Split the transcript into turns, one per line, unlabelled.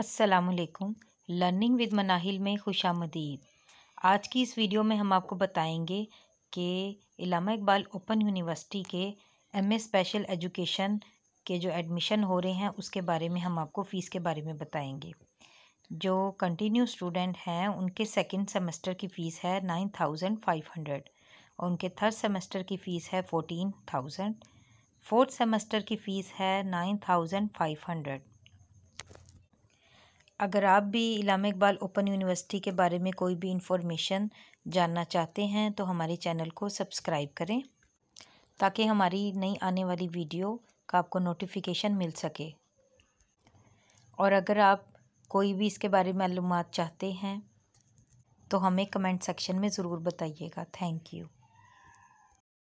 असलकुम learning with Manahil में खुश आमदीद आज की इस वीडियो में हम आपको बताएंगे कि इलामा इकबाल ओपन यूनिवर्सिटी के एम ए स्पेशल एजुकेशन के जो एडमिशन हो रहे हैं उसके बारे में हम आपको फ़ीस के बारे में बताएंगे जो कंटिन्यू स्टूडेंट हैं उनके सेकंड सेमेस्टर की फ़ीस है नाइन थाउजेंड फाइव हंड्रेड और उनके थर्ड सेमेस्टर की फ़ीस है फ़ोटीन थाउजेंड फोर्थ सेमेस्टर की फ़ीस है नाइन थाउजेंड फाइव हंड्रेड अगर आप भी इलामा इकबाल ओपन यूनिवर्सिटी के बारे में कोई भी इंफॉर्मेशन जानना चाहते हैं तो हमारे चैनल को सब्सक्राइब करें ताकि हमारी नई आने वाली वीडियो का आपको नोटिफिकेशन मिल सके और अगर आप कोई भी इसके बारे में मालूम चाहते हैं तो हमें कमेंट सेक्शन में ज़रूर बताइएगा थैंक यू